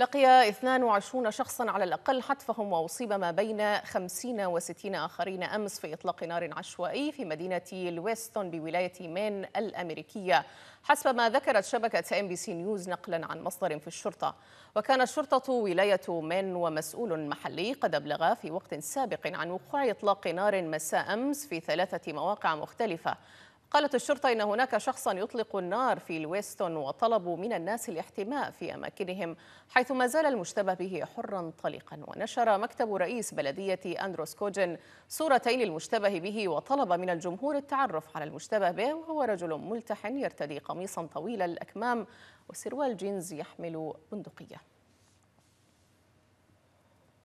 لقي 22 شخصا على الأقل حتفهم وأصيب ما بين 50 و60 آخرين أمس في إطلاق نار عشوائي في مدينة لويستون بولاية مين الأمريكية حسب ما ذكرت شبكة ام بي سي نيوز نقلا عن مصدر في الشرطة وكان شرطة ولاية مين ومسؤول محلي قد أبلغا في وقت سابق عن وقوع إطلاق نار مساء أمس في ثلاثة مواقع مختلفة قالت الشرطة إن هناك شخصا يطلق النار في لويستون وطلبوا من الناس الاحتماء في أماكنهم حيث ما زال المشتبه به حرا طلقا ونشر مكتب رئيس بلدية أندروس كوجن صورتي للمشتبه به وطلب من الجمهور التعرف على المشتبه به وهو رجل ملتحن يرتدي قميصا طويل الأكمام وسروال جينز يحمل بندقية